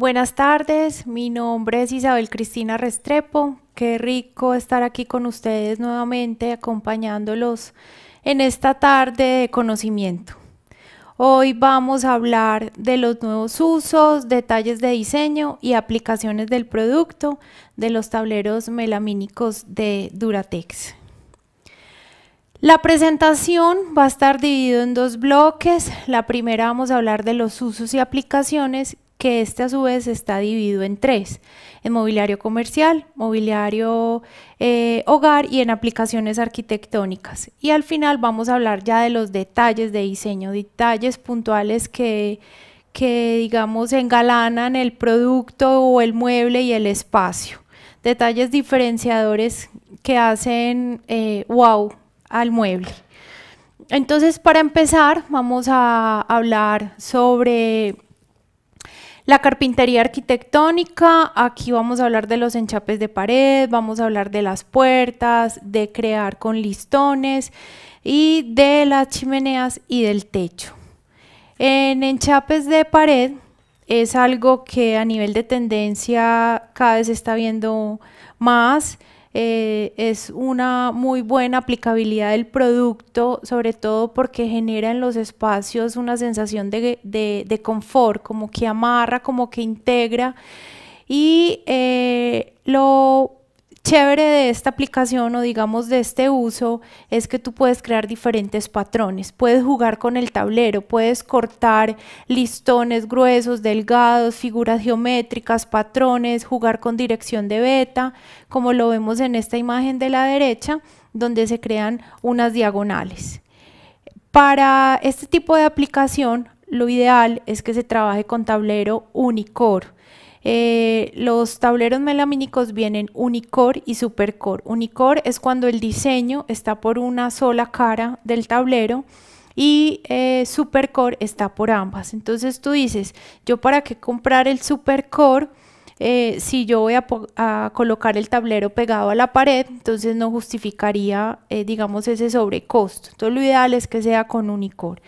Buenas tardes, mi nombre es Isabel Cristina Restrepo. Qué rico estar aquí con ustedes nuevamente acompañándolos en esta tarde de conocimiento. Hoy vamos a hablar de los nuevos usos, detalles de diseño y aplicaciones del producto de los tableros melamínicos de Duratex. La presentación va a estar dividida en dos bloques. La primera vamos a hablar de los usos y aplicaciones que este a su vez está dividido en tres, en mobiliario comercial, mobiliario eh, hogar y en aplicaciones arquitectónicas. Y al final vamos a hablar ya de los detalles de diseño, detalles puntuales que, digamos engalanan el producto o el mueble y el espacio. Detalles diferenciadores que hacen eh, wow al mueble. Entonces, para empezar, vamos a hablar sobre la carpintería arquitectónica, aquí vamos a hablar de los enchapes de pared, vamos a hablar de las puertas, de crear con listones y de las chimeneas y del techo. En enchapes de pared es algo que a nivel de tendencia cada vez se está viendo más. Eh, es una muy buena aplicabilidad del producto, sobre todo porque genera en los espacios una sensación de, confort, como que amarra, como que integra. Y eh, lo chévere de esta aplicación o digamos de este uso es que tú puedes crear diferentes patrones, puedes jugar con el tablero, puedes cortar listones gruesos, delgados, figuras geométricas, patrones, jugar con dirección de beta, como lo vemos en esta imagen de la derecha, donde se crean unas diagonales. Para este tipo de aplicación, lo ideal es que se trabaje con tablero unicor. Eh, los tableros melamínicos vienen unicor y supercor, unicor es cuando el diseño está por una sola cara del tablero y eh, supercor supercore está por ambas. Entonces tú dices, yo para qué comprar el supercor eh, si yo voy a, colocar el tablero pegado a la pared, entonces no justificaría, digamos, ese sobrecosto. Entonces lo ideal es que sea con unicor.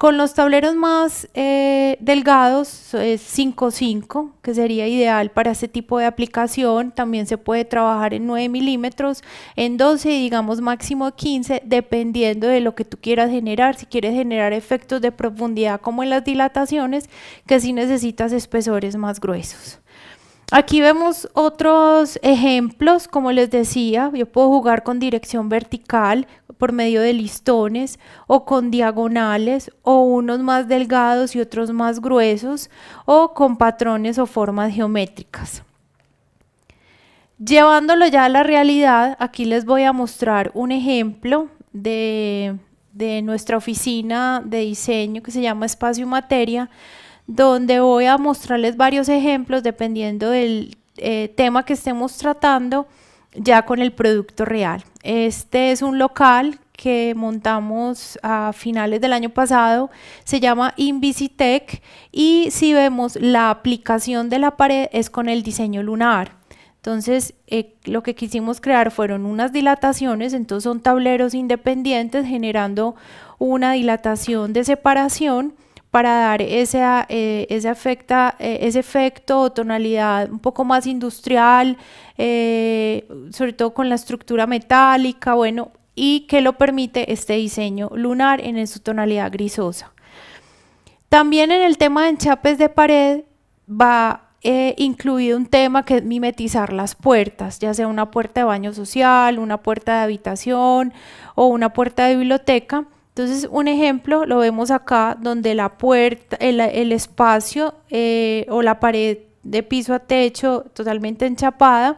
Con los tableros más eh, delgados es eh, 5.5, que sería ideal para este tipo de aplicación. También se puede trabajar en 9 milímetros, en 12 digamos máximo 15, dependiendo de lo que tú quieras generar. Si quieres generar efectos de profundidad como en las dilataciones, que si sí necesitas espesores más gruesos. Aquí vemos otros ejemplos, como les decía, yo puedo jugar con dirección vertical por medio de listones o con diagonales o unos más delgados y otros más gruesos o con patrones o formas geométricas. Llevándolo ya a la realidad, aquí les voy a mostrar un ejemplo de, de nuestra oficina de diseño que se llama Espacio Materia, donde voy a mostrarles varios ejemplos dependiendo del eh, tema que estemos tratando ya con el producto real. Este es un local que montamos a finales del año pasado, se llama Invisitec y si vemos la aplicación de la pared es con el diseño lunar. Entonces, eh, lo que quisimos crear fueron unas dilataciones, entonces son tableros independientes generando una dilatación de separación para dar ese, eh, afecta, eh, ese efecto o tonalidad un poco más industrial, eh, sobre todo con la estructura metálica, bueno, y que lo permite este diseño lunar en su tonalidad grisosa. También en el tema de enchapes de pared va incluido un tema que es mimetizar las puertas, ya sea una puerta de baño social, una puerta de habitación o una puerta de biblioteca entonces, un ejemplo lo vemos acá donde la puerta, el, espacio eh, o la pared de piso a techo totalmente enchapada.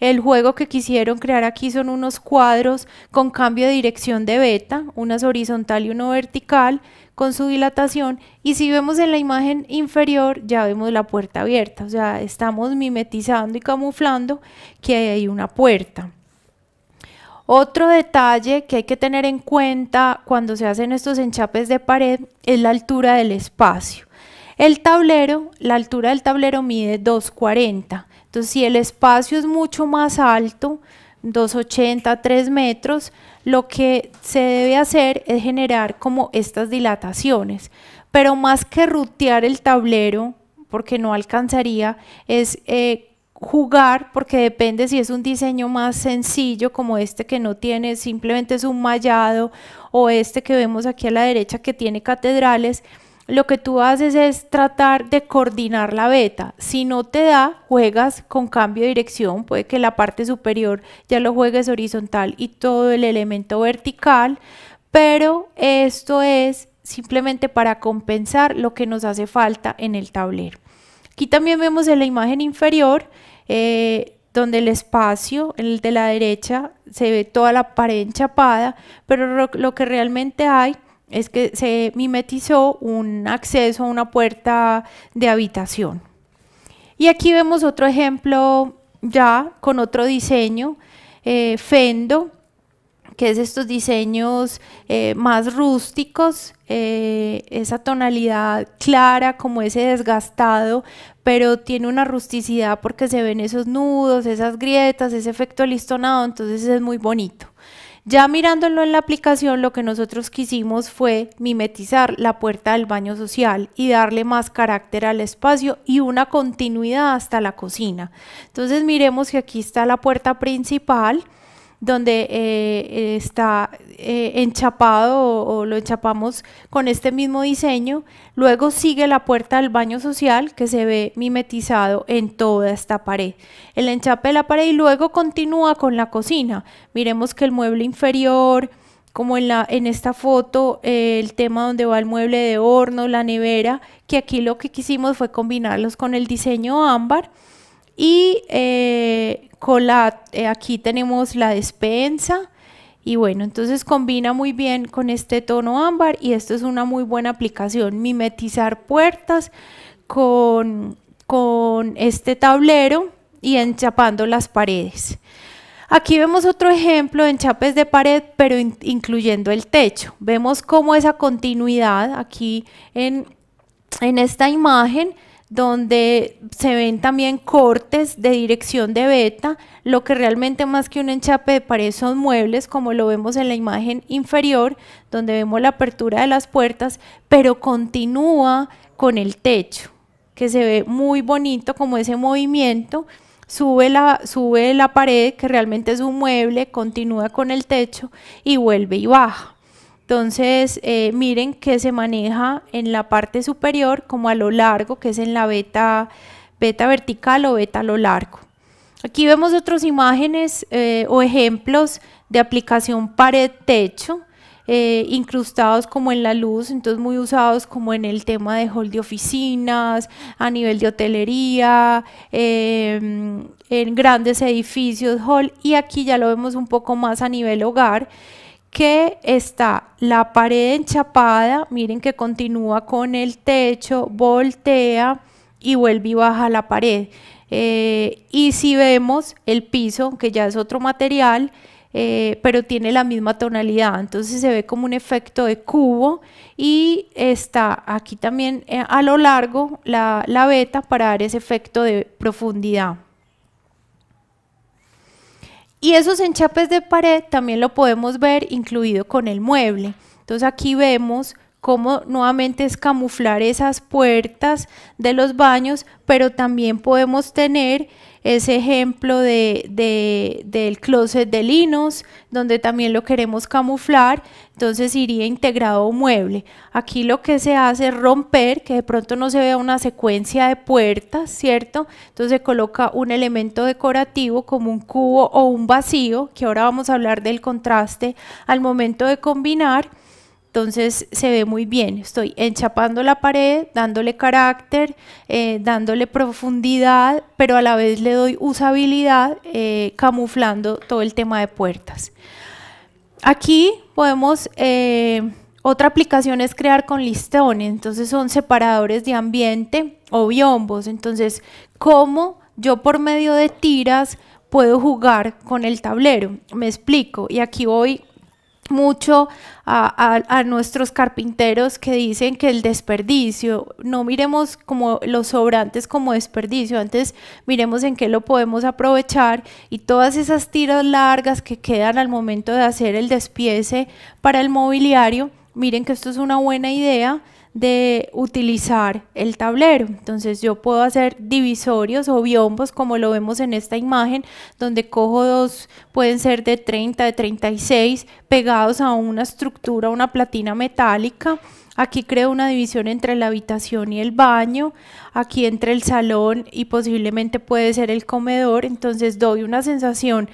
El juego que quisieron crear aquí son unos cuadros con cambio de dirección de beta, unas horizontal y uno vertical, con su dilatación. Y si vemos en la imagen inferior, ya vemos la puerta abierta, o sea, estamos mimetizando y camuflando que hay una puerta. Otro detalle que hay que tener en cuenta cuando se hacen estos enchapes de pared es la altura del espacio. El tablero, la altura del tablero mide 2,40. Entonces, si el espacio es mucho más alto, 2,80, 3 metros, lo que se debe hacer es generar como estas dilataciones. Pero más que rutear el tablero, porque no alcanzaría, es eh, jugar porque depende si es un diseño más sencillo como este que no tiene simplemente es un mallado o este que vemos aquí a la derecha que tiene catedrales lo que tú haces es tratar de coordinar la beta. Si no te da, juegas con cambio de dirección, puede que la parte superior ya lo juegues horizontal y todo el elemento vertical, pero esto es simplemente para compensar lo que nos hace falta en el tablero. Aquí también vemos en la imagen inferior eh, donde el espacio, el de la derecha, se ve toda la pared enchapada, pero lo que realmente hay es que se mimetizó un acceso a una puerta de habitación. Y aquí vemos otro ejemplo ya con otro diseño, eh, Fendo, que es estos diseños eh, más rústicos, eh, esa tonalidad clara, como ese desgastado, pero tiene una rusticidad porque se ven esos nudos, esas grietas, ese efecto listonado, entonces es muy bonito. Ya mirándolo en la aplicación, lo que nosotros quisimos fue mimetizar la puerta del baño social y darle más carácter al espacio y una continuidad hasta la cocina. Entonces miremos que aquí está la puerta principal donde eh, está eh, enchapado o, lo enchapamos con este mismo diseño. Luego sigue la puerta del baño social que se ve mimetizado en toda esta pared. El enchape de la pared y luego continúa con la cocina. Miremos que el mueble inferior, como en, esta foto, eh, el tema donde va el mueble de horno, la nevera, que aquí lo que quisimos fue combinarlos con el diseño ámbar. Y eh, eh, aquí tenemos la despensa. Y bueno, entonces combina muy bien con este tono ámbar y esto es una muy buena aplicación. Mimetizar puertas con, este tablero y enchapando las paredes. Aquí vemos otro ejemplo de enchapes de pared, pero incluyendo el techo. Vemos cómo esa continuidad aquí en esta imagen donde se ven también cortes de dirección de beta, lo que realmente más que un enchape de pared son muebles, como lo vemos en la imagen inferior, donde vemos la apertura de las puertas, pero continúa con el techo, que se ve muy bonito como ese movimiento, sube la, sube la pared, que realmente es un mueble, continúa con el techo y vuelve y baja. Entonces, eh, miren que se maneja en la parte superior como a lo largo, que es en la beta, vertical o beta a lo largo. Aquí vemos otras imágenes eh, o ejemplos de aplicación pared-techo, eh, incrustados como en la luz, entonces muy usados como en el tema de hall de oficinas, a nivel de hotelería, em, en grandes edificios, hall, y aquí ya lo vemos un poco más a nivel hogar, que está la pared enchapada, miren que continúa con el techo, voltea y vuelve y baja la pared. Eh, y si vemos el piso, que ya es otro material, eh, pero tiene la misma tonalidad, entonces se ve como un efecto de cubo y está aquí también eh, a lo largo la, la beta para dar ese efecto de profundidad. Y esos enchapes de pared también lo podemos ver incluido con el mueble. Entonces aquí vemos cómo nuevamente es camuflar esas puertas de los baños, pero también podemos tener ese ejemplo de, del closet de linos, donde también lo queremos camuflar, entonces iría integrado un mueble. Aquí lo que se hace es romper, que de pronto no se vea una secuencia de puertas, ¿cierto? Entonces coloca un elemento decorativo como un cubo o un vacío, que ahora vamos a hablar del contraste al momento de combinar entonces se ve muy bien. Estoy enchapando la pared, dándole carácter, eh, dándole profundidad, pero a la vez le doy usabilidad, eh, camuflando todo el tema de puertas. Aquí podemos... Eh, otra aplicación es crear con listones, entonces son separadores de ambiente o biombos. Entonces, ¿cómo yo por medio de tiras puedo jugar con el tablero? Me explico. Y aquí voy mucho a, nuestros carpinteros que dicen que el desperdicio, no miremos como los sobrantes como desperdicio, antes miremos en qué lo podemos aprovechar y todas esas tiras largas que quedan al momento de hacer el despiece para el mobiliario, miren que esto es una buena idea de utilizar el tablero. Entonces yo puedo hacer divisorios o biombos como lo vemos en esta imagen, donde cojo dos, pueden ser de 30, de 36, pegados a una estructura, una platina metálica. Aquí creo una división entre la habitación y el baño, aquí entre el salón y posiblemente puede ser el comedor, entonces doy una sensación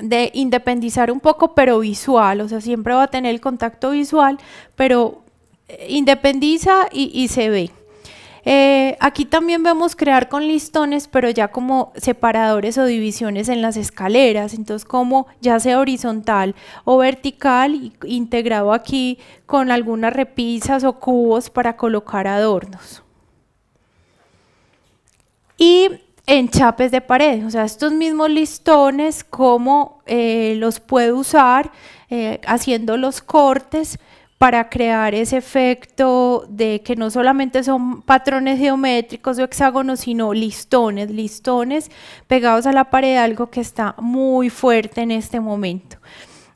de independizar un poco, pero visual, o sea, siempre va a tener el contacto visual, pero eh, independiza y, se ve. Eh, aquí también vemos crear con listones, pero ya como separadores o divisiones en las escaleras, entonces como ya sea horizontal o vertical, integrado aquí con algunas repisas o cubos para colocar adornos. Y en enchapes de pared, o sea, estos mismos listones, como eh, los puedo usar haciendo los cortes, para crear ese efecto de que no solamente son patrones geométricos o hexágonos, sino listones, listones pegados a la pared, algo que está muy fuerte en este momento.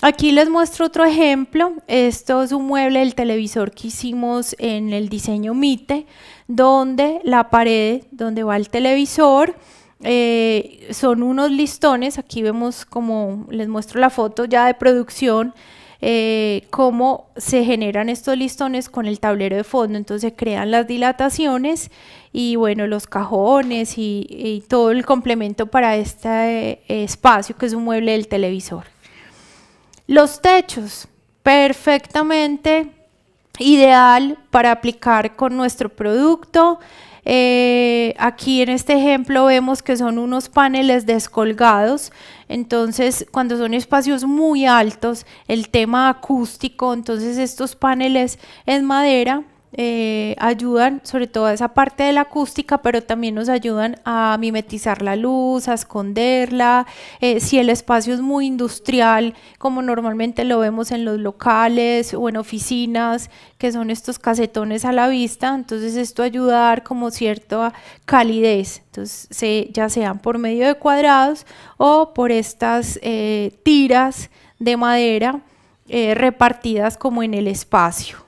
Aquí les muestro otro ejemplo. Esto es un mueble del televisor que hicimos en el diseño MITE, donde la pared, donde va el televisor, eh, son unos listones. Aquí vemos como les muestro la foto ya de producción eh, cómo se generan estos listones con el tablero de fondo. Entonces crean las dilataciones y bueno, los cajones y, todo el complemento para este eh, espacio que es un mueble del televisor. Los techos, perfectamente ideal para aplicar con nuestro producto. Eh, aquí en este ejemplo vemos que son unos paneles descolgados, entonces cuando son espacios muy altos, el tema acústico, entonces estos paneles en madera, eh, ayudan sobre todo a esa parte de la acústica, pero también nos ayudan a mimetizar la luz, a esconderla. Eh, si el espacio es muy industrial, como normalmente lo vemos en los locales o en oficinas, que son estos casetones a la vista, entonces esto ayuda a dar como cierta calidez. Entonces, ya sean por medio de cuadrados o por estas eh, tiras de madera repartidas como en el espacio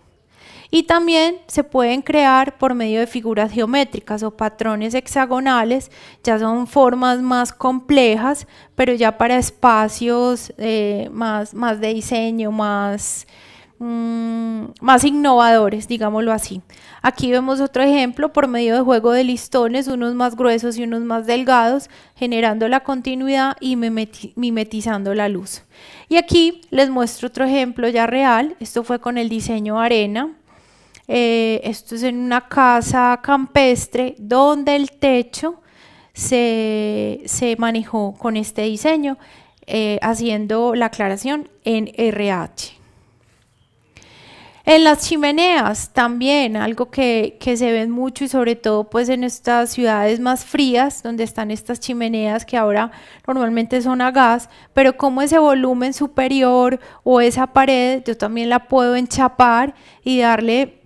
y también se pueden crear por medio de figuras geométricas o patrones hexagonales, ya son formas más complejas, pero ya para espacios eh, más, más de diseño, más, mm, más innovadores, digámoslo así. Aquí vemos otro ejemplo por medio de juego de listones, unos más gruesos y unos más delgados, generando la continuidad y mimetizando la luz. Y aquí les muestro otro ejemplo ya real, esto fue con el diseño arena, eh, esto es en una casa campestre donde el techo se, manejó con este diseño, eh, haciendo la aclaración en RH. En las chimeneas también, algo que, se ven mucho y sobre todo pues en estas ciudades más frías, donde están estas chimeneas que ahora normalmente son a gas, pero como ese volumen superior o esa pared, yo también la puedo enchapar y darle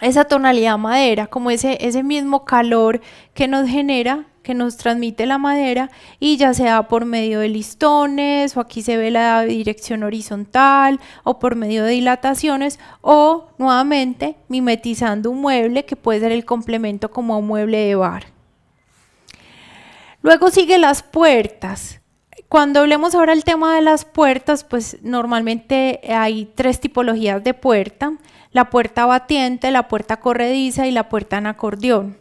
esa tonalidad madera, como ese, mismo calor que nos genera que nos transmite la madera y ya sea por medio de listones o aquí se ve la dirección horizontal o por medio de dilataciones o nuevamente mimetizando un mueble que puede ser el complemento como un mueble de bar. Luego sigue las puertas. Cuando hablemos ahora el tema de las puertas, pues normalmente hay tres tipologías de puerta la puerta batiente, la puerta corrediza y la puerta en acordeón.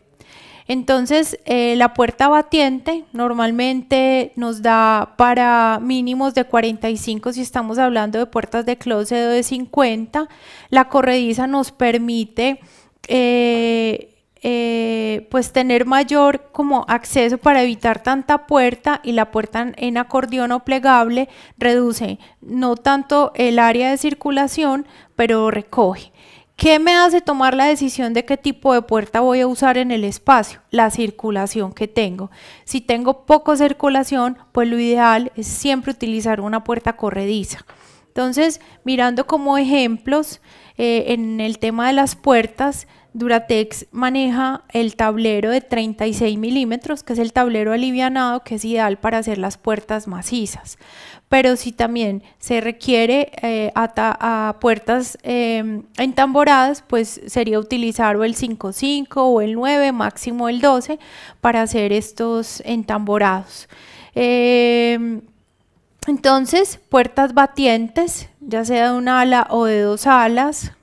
Entonces, eh, la puerta batiente normalmente nos da para mínimos de 45 si estamos hablando de puertas de closet o de 50. La corrediza nos permite eh, eh, pues tener mayor como acceso para evitar tanta puerta y la puerta en acordeón o plegable reduce no tanto el área de circulación, pero recoge. ¿Qué me hace tomar la decisión de qué tipo de puerta voy a usar en el espacio? La circulación que tengo. Si tengo poca circulación, pues lo ideal es siempre utilizar una puerta corrediza. Entonces, mirando como ejemplos eh, en el tema de las puertas, Duratex maneja el tablero de 36 milímetros, que es el tablero alivianado, que es ideal para hacer las puertas macizas. Pero si también se requiere eh, puertas em, entamboradas, pues sería utilizar o el 5.5 o el 9, máximo el 12, para hacer estos entamborados. Em, entonces, puertas batientes, ya sea de una ala o de dos alas,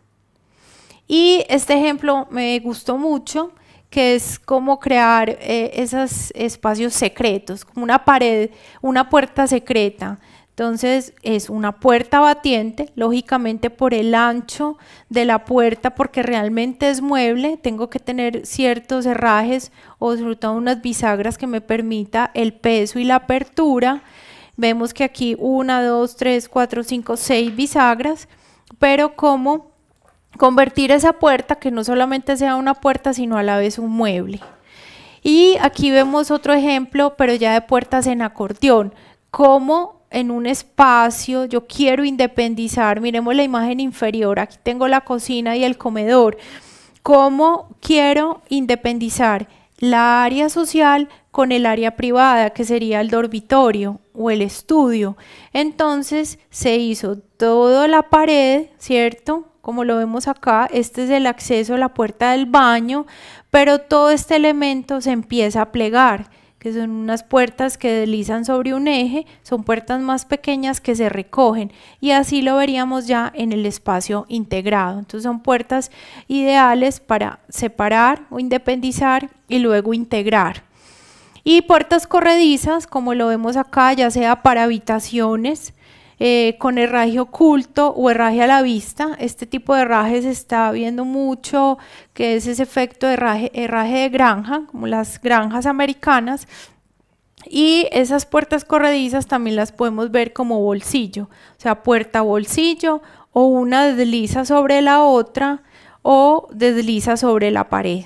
y este ejemplo me gustó mucho, que es como crear eh, esos espacios secretos, como una pared, una puerta secreta. Entonces es una puerta batiente, lógicamente por el ancho de la puerta, porque realmente es mueble, tengo que tener ciertos herrajes o sobre todo unas bisagras que me permita el peso y la apertura. Vemos que aquí una, dos, tres, cuatro, cinco, seis bisagras, pero como convertir esa puerta que no solamente sea una puerta, sino a la vez un mueble. Y aquí vemos otro ejemplo, pero ya de puertas en acordeón, Cómo en un espacio yo quiero independizar, miremos la imagen inferior, aquí tengo la cocina y el comedor, cómo quiero independizar la área social con el área privada, que sería el dormitorio o el estudio. Entonces se hizo toda la pared, ¿cierto? como lo vemos acá, este es el acceso, a la puerta del baño, pero todo este elemento se empieza a plegar, que son unas puertas que deslizan sobre un eje, son puertas más pequeñas que se recogen y así lo veríamos ya en el espacio integrado. Entonces son puertas ideales para separar o independizar y luego integrar. Y puertas corredizas, como lo vemos acá, ya sea para habitaciones, eh, con herraje oculto o herraje a la vista. Este tipo de herraje se está viendo mucho, que es ese efecto de herraje, herraje de granja, como las granjas americanas. Y esas puertas corredizas también las podemos ver como bolsillo, o sea, puerta-bolsillo o una desliza sobre la otra o desliza sobre la pared.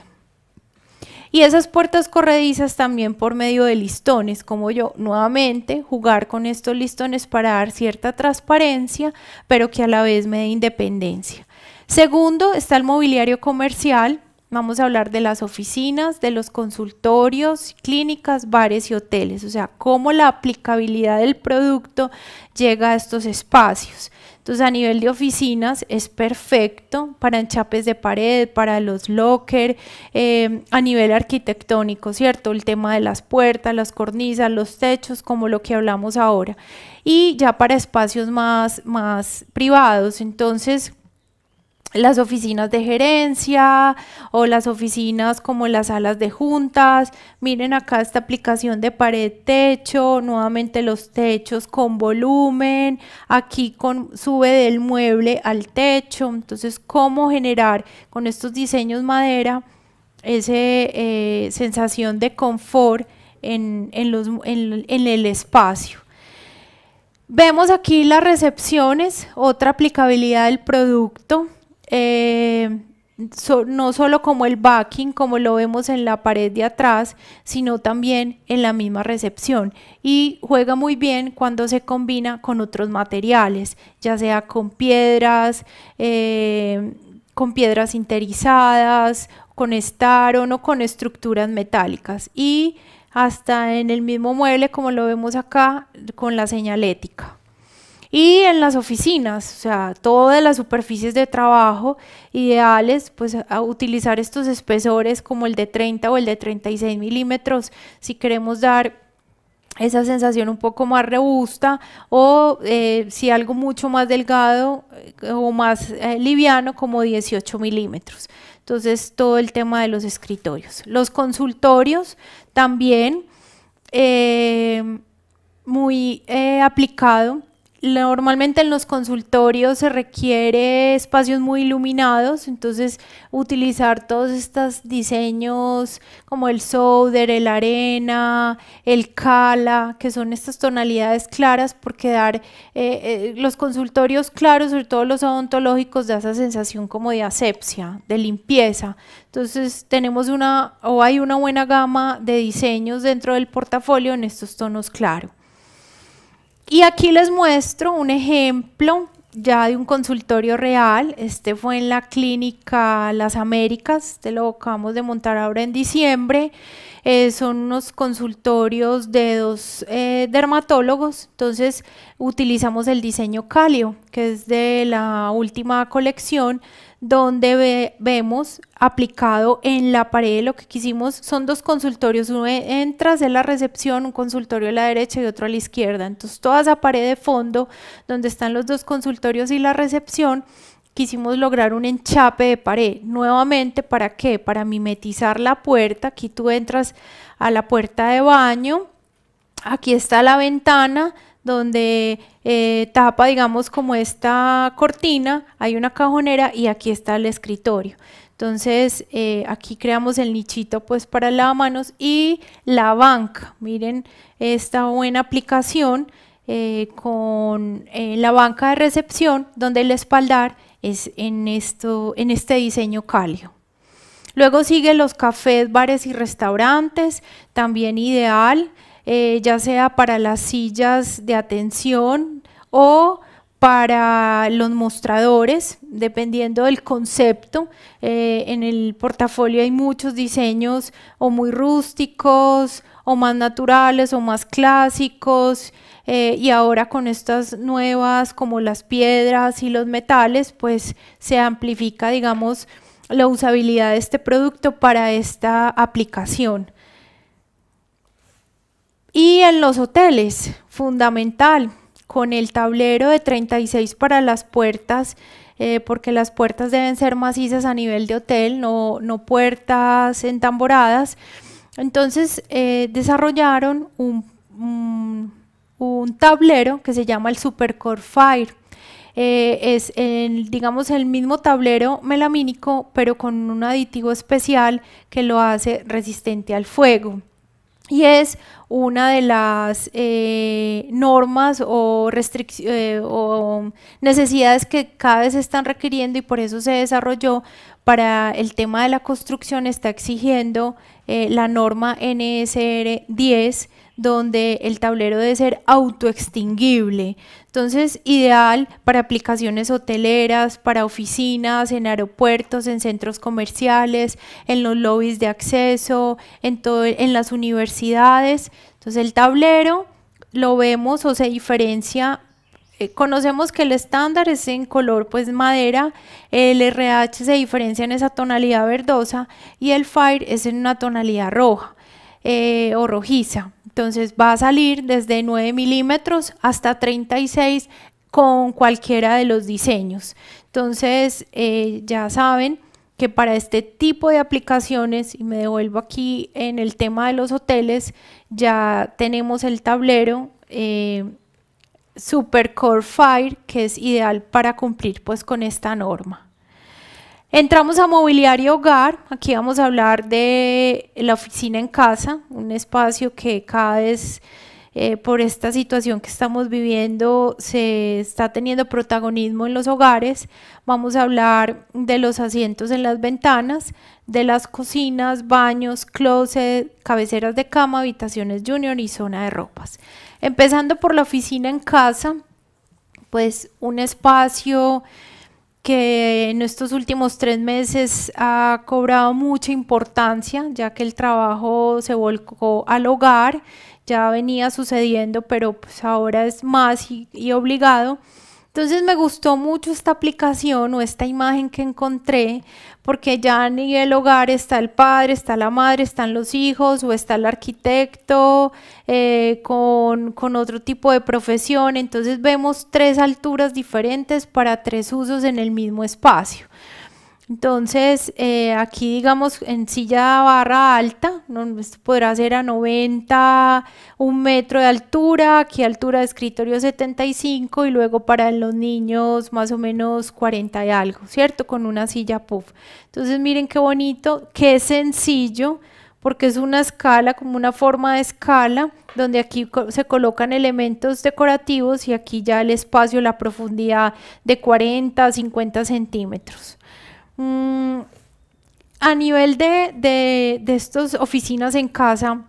Y esas puertas corredizas también por medio de listones, como yo, nuevamente jugar con estos listones para dar cierta transparencia, pero que a la vez me dé independencia. Segundo, está el mobiliario comercial, Vamos a hablar de las oficinas, de los consultorios, clínicas, bares y hoteles, o sea, cómo la aplicabilidad del producto llega a estos espacios. Entonces, a nivel de oficinas es perfecto para enchapes de pared, para los locker, eh, a nivel arquitectónico, ¿cierto? El tema de las puertas, las cornisas, los techos, como lo que hablamos ahora. Y ya para espacios más, más privados, entonces las oficinas de gerencia o las oficinas como las salas de juntas. Miren acá esta aplicación de pared techo, nuevamente los techos con volumen, aquí con sube del mueble al techo. Entonces, cómo generar con estos diseños madera esa eh, sensación de confort en, en, en el espacio. Vemos aquí las recepciones, otra aplicabilidad del producto. Eh, no solo como el backing, como lo vemos en la pared de atrás, sino también en la misma recepción. Y juega muy bien cuando se combina con otros materiales, ya sea con piedras, eh, con piedras interizadas, con estaron o con estructuras metálicas. Y hasta en el mismo mueble, como lo vemos acá, con la señalética. Y en las oficinas, o sea, todas las superficies de trabajo ideales, pues a utilizar estos espesores como el de 30 o el de 36 milímetros si queremos dar esa sensación un poco más robusta o eh, si algo mucho más delgado eh, o más eh, liviano como 18 milímetros. Entonces todo el tema de los escritorios. Los consultorios también muy aplicado Normalmente en los consultorios se requiere espacios muy iluminados, entonces utilizar todos estos diseños como el souder, el arena, el cala, que son estas tonalidades claras, porque dar eh, eh, los consultorios claros, sobre todo los odontológicos, da esa sensación como de asepsia, de limpieza. Entonces tenemos una o hay una buena gama de diseños dentro del portafolio en estos tonos claros. Y aquí les muestro un ejemplo ya de un consultorio real. Este fue en la clínica Las Américas, este lo acabamos de montar ahora en diciembre. Eh, son unos consultorios de dos eh, dermatólogos, entonces utilizamos el diseño Calio, que es de la última colección donde vemos aplicado en la pared lo que quisimos. Son dos consultorios, uno entras en la recepción, un consultorio a la derecha y otro a la izquierda. Entonces toda esa pared de fondo donde están los dos consultorios y la recepción, quisimos lograr un enchape de pared. Nuevamente, ¿para qué? Para mimetizar la puerta. Aquí tú entras a la puerta de baño, aquí está la ventana donde eh, tapa, digamos, como esta cortina, hay una cajonera y aquí está el escritorio. Entonces, eh, aquí creamos el nichito pues para lavamanos y la banca. Miren esta buena aplicación eh, con la banca de recepción, donde el espaldar es en, este diseño calio. Luego sigue los cafés, bares y restaurantes, también ideal. Eh, ya sea para las sillas de atención o para los mostradores, dependiendo del concepto. Eh, en el portafolio hay muchos diseños o muy rústicos, o más naturales, o más clásicos. Eh, y ahora con estas nuevas, como las piedras y los metales, pues se amplifica, digamos, la usabilidad de este producto para esta aplicación. Y en los hoteles, fundamental, con el tablero de 36 para las puertas, eh, porque las puertas deben ser macizas a nivel de hotel, no, no puertas entamboradas. Entonces eh, desarrollaron un, un, tablero que se llama el Supercore Fire. Eh, es el, digamos el mismo tablero melamínico pero con un aditivo especial que lo hace resistente al fuego y es una de las eh, normas o, eh, o necesidades que cada vez se están requiriendo y por eso se desarrolló para el tema de la construcción, está exigiendo eh, la norma NSR 10 donde el tablero debe ser autoextinguible. Entonces, ideal para aplicaciones hoteleras, para oficinas, en aeropuertos, en centros comerciales, en los lobbies de acceso, en, las universidades. Entonces, el tablero lo vemos o se diferencia eh, conocemos que el estándar es en color pues madera, el RH se diferencia en esa tonalidad verdosa y el Fire es en una tonalidad roja eh, o rojiza. Entonces va a salir desde 9 milímetros hasta 36 con cualquiera de los diseños. Entonces eh, ya saben que para este tipo de aplicaciones, y me devuelvo aquí en el tema de los hoteles, ya tenemos el tablero. Eh, Super Core Fire, que es ideal para cumplir pues con esta norma. Entramos a mobiliario hogar, aquí vamos a hablar de la oficina en casa, un espacio que cada vez eh, por esta situación que estamos viviendo se está teniendo protagonismo en los hogares. Vamos a hablar de los asientos en las ventanas, de las cocinas, baños, closet, cabeceras de cama, habitaciones junior y zona de ropas. Empezando por la oficina en casa, pues un espacio que en estos últimos tres meses ha cobrado mucha importancia, ya que el trabajo se volcó al hogar, ya venía sucediendo, pero pues ahora es más y obligado. Entonces me gustó mucho esta aplicación o esta imagen que encontré, porque ya en el hogar está el padre, está la madre, están los hijos o está el arquitecto eh, con otro tipo de profesión. Entonces vemos tres alturas diferentes para tres usos en el mismo espacio. Entonces, eh, aquí digamos en silla barra alta, podrá ser a 90, un metro de altura, aquí altura de escritorio 75 y luego para los niños más o menos 40 y algo, ¿cierto? Con una silla puff. Entonces, miren qué bonito, qué sencillo, porque es una escala, como una forma de escala, donde aquí se colocan elementos decorativos y aquí ya el espacio, la profundidad de 40 50 centímetros. Mm, a nivel de, estas oficinas en casa,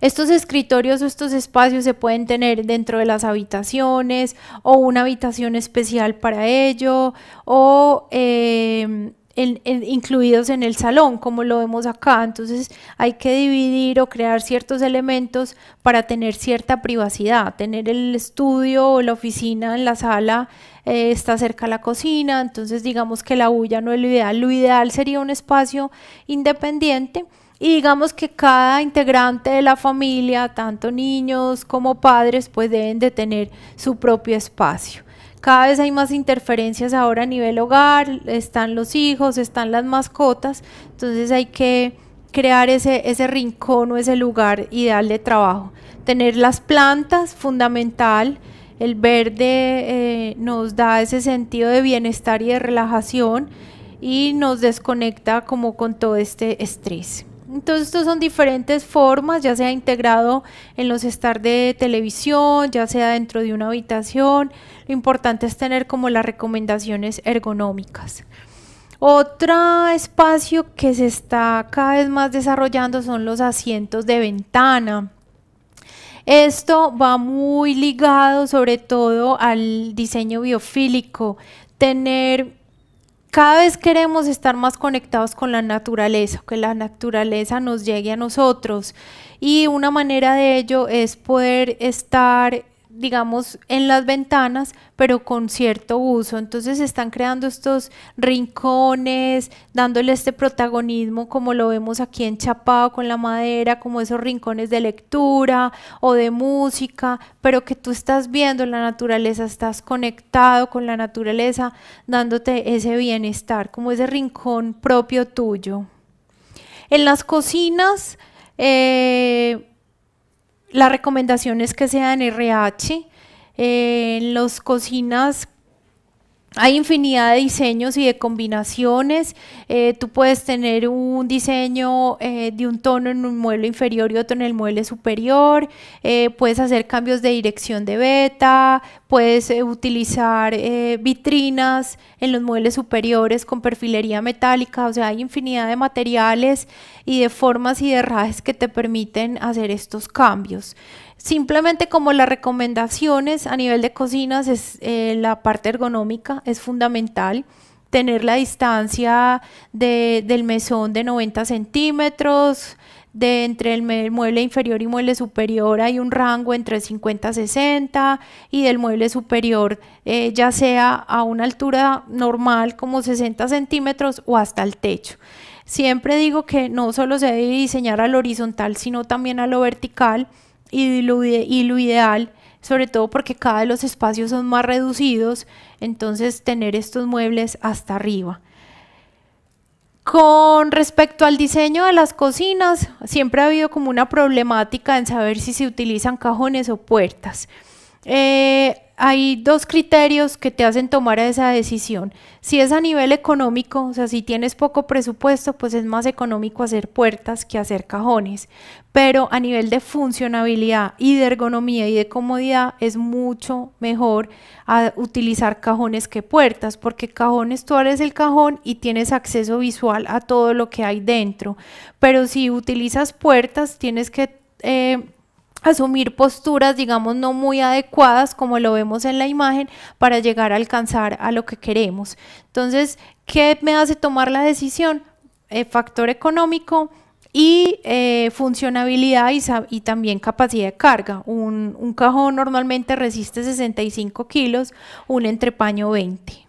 estos escritorios o estos espacios se pueden tener dentro de las habitaciones o una habitación especial para ello o em, incluidos en el salón, como lo vemos acá. Entonces hay que dividir o crear ciertos elementos para tener cierta privacidad, tener el estudio o la oficina en la sala eh, está cerca la cocina, entonces digamos que la bulla no es lo ideal, lo ideal sería un espacio independiente y digamos que cada integrante de la familia, tanto niños como padres, pues deben de tener su propio espacio. Cada vez hay más interferencias ahora a nivel hogar, están los hijos, están las mascotas, entonces hay que crear ese, ese rincón o ese lugar ideal de trabajo. Tener las plantas, fundamental, el verde eh, nos da ese sentido de bienestar y de relajación y nos desconecta como con todo este estrés. Entonces, estos son diferentes formas, ya sea integrado en los estar de televisión, ya sea dentro de una habitación. Lo importante es tener como las recomendaciones ergonómicas. Otro espacio que se está cada vez más desarrollando son los asientos de ventana. Esto va muy ligado sobre todo al diseño biofílico, tener cada vez queremos estar más conectados con la naturaleza, que la naturaleza nos llegue a nosotros. Y una manera de ello es poder estar digamos, en las ventanas, pero con cierto uso. Entonces están creando estos rincones, dándole este protagonismo como lo vemos aquí en Chapao con la madera, como esos rincones de lectura o de música, pero que tú estás viendo la naturaleza, estás conectado con la naturaleza, dándote ese bienestar, como ese rincón propio tuyo. En las cocinas, eh, la recomendación es que en RH. en eh, las cocinas hay infinidad de diseños y de combinaciones. Eh, tú puedes tener un diseño eh, de un tono en un mueble inferior y otro en el mueble superior. Eh, puedes hacer cambios de dirección de beta. Puedes utilizar vitrinas en los muebles superiores con perfilería metálica. O sea, hay infinidad de materiales y de formas y de rajes que te permiten hacer estos cambios. Simplemente como las recomendaciones a nivel de cocinas eh, la parte ergonómica, es fundamental tener la distancia del mesón de 90 centímetros, de entre el mueble inferior y mueble superior hay un rango entre 50 y 60 y del mueble superior eh, ya sea a una altura normal como 60 centímetros o hasta el techo. Siempre digo que no solo se debe diseñar a lo horizontal, sino también a lo vertical y lo, ideal, sobre todo porque cada de los espacios son más reducidos, entonces tener estos muebles hasta arriba. Con respecto al diseño de las cocinas, siempre ha habido como una problemática en saber si se utilizan cajones o puertas. Eh, hay dos criterios que te hacen tomar esa decisión. Si es a nivel económico, o sea, si tienes poco presupuesto, pues es más económico hacer puertas que hacer cajones. Pero a nivel de funcionalidad y de ergonomía y de comodidad es mucho mejor utilizar cajones que puertas, porque cajones tú eres el cajón y tienes acceso visual a todo lo que hay dentro. Pero si utilizas puertas, tienes que eh, asumir posturas, digamos, no muy adecuadas, como lo vemos en la imagen, para llegar a alcanzar a lo que queremos. Entonces, ¿qué me hace tomar la decisión? Eh, factor económico y eh, funcionabilidad y, también capacidad de carga. Un, cajón normalmente resiste 65 kilos, un entrepaño 20.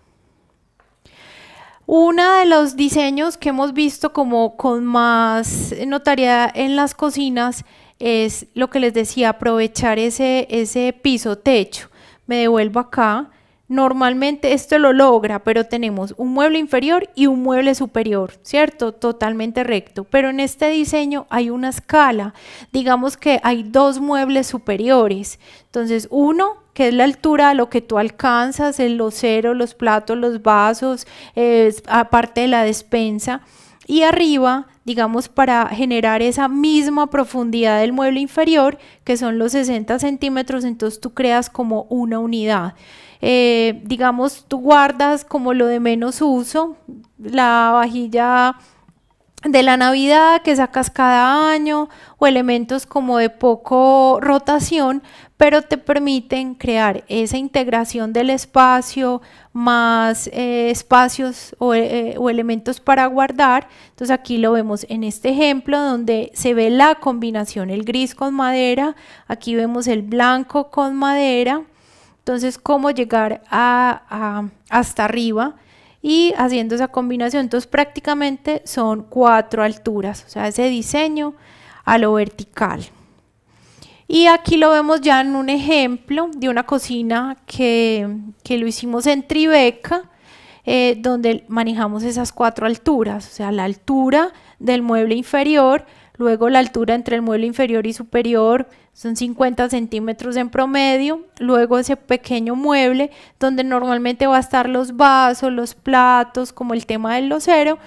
Uno de los diseños que hemos visto como con más notariedad en las cocinas es lo que les decía, aprovechar ese, ese piso techo. Me devuelvo acá. Normalmente esto lo logra, pero tenemos un mueble inferior y un mueble superior, ¿cierto? Totalmente recto. Pero en este diseño hay una escala. Digamos que hay dos muebles superiores. Entonces, uno que es la altura a lo que tú alcanzas, el ceros los platos, los vasos, eh, aparte de la despensa. Y arriba digamos, para generar esa misma profundidad del mueble inferior, que son los 60 centímetros, entonces tú creas como una unidad. Eh, digamos, tú guardas como lo de menos uso, la vajilla de la Navidad que sacas cada año o elementos como de poco rotación, pero te permiten crear esa integración del espacio, más eh, espacios eh, o, elementos para guardar. Entonces aquí lo vemos en este ejemplo donde se ve la combinación, el gris con madera, aquí vemos el blanco con madera. Entonces, cómo llegar a, hasta arriba y haciendo esa combinación. Entonces prácticamente son cuatro alturas, o sea, ese diseño a lo vertical. Y aquí lo vemos ya en un ejemplo de una cocina que, que lo hicimos en Tribeca, eh, donde manejamos esas cuatro alturas, o sea, la altura del mueble inferior, luego la altura entre el mueble inferior y superior, son 50 centímetros en promedio, luego ese pequeño mueble donde normalmente va a estar los vasos, los platos, como el tema del losero,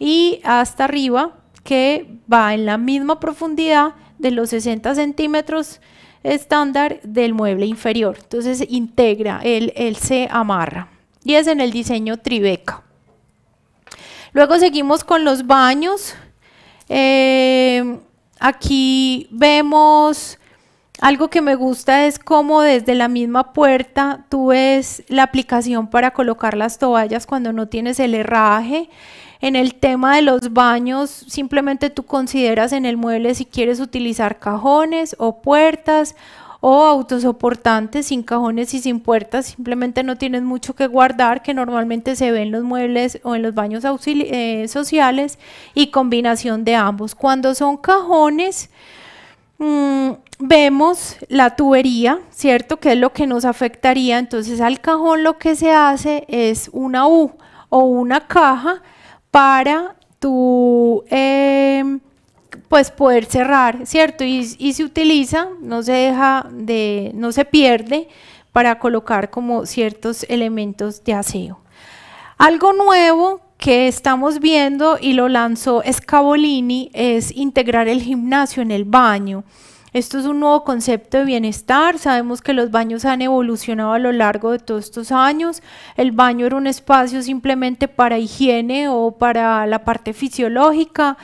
y hasta arriba que va en la misma profundidad de los 60 centímetros estándar del mueble inferior. Entonces integra, él, él se amarra y es en el diseño Tribeca. Luego seguimos con los baños. Eh, aquí vemos algo que me gusta es cómo desde la misma puerta tú ves la aplicación para colocar las toallas cuando no tienes el herraje. En el tema de los baños, simplemente tú consideras en el mueble si quieres utilizar cajones o puertas o autosoportantes sin cajones y sin puertas. Simplemente no tienes mucho que guardar que normalmente se ve en los muebles o en los baños eh, sociales y combinación de ambos. Cuando son cajones... Mm, vemos la tubería, ¿cierto? Que es lo que nos afectaría. Entonces al cajón lo que se hace es una U o una caja para tu... Em, pues poder cerrar, ¿cierto? Y, y, se utiliza, no se deja de, no se pierde para colocar como ciertos elementos de aseo. Algo nuevo que estamos viendo y lo lanzó Scavolini es integrar el gimnasio en el baño. Esto es un nuevo concepto de bienestar. Sabemos que los baños han evolucionado a lo largo de todos estos años. El baño era un espacio simplemente para higiene o para la parte fisiológica,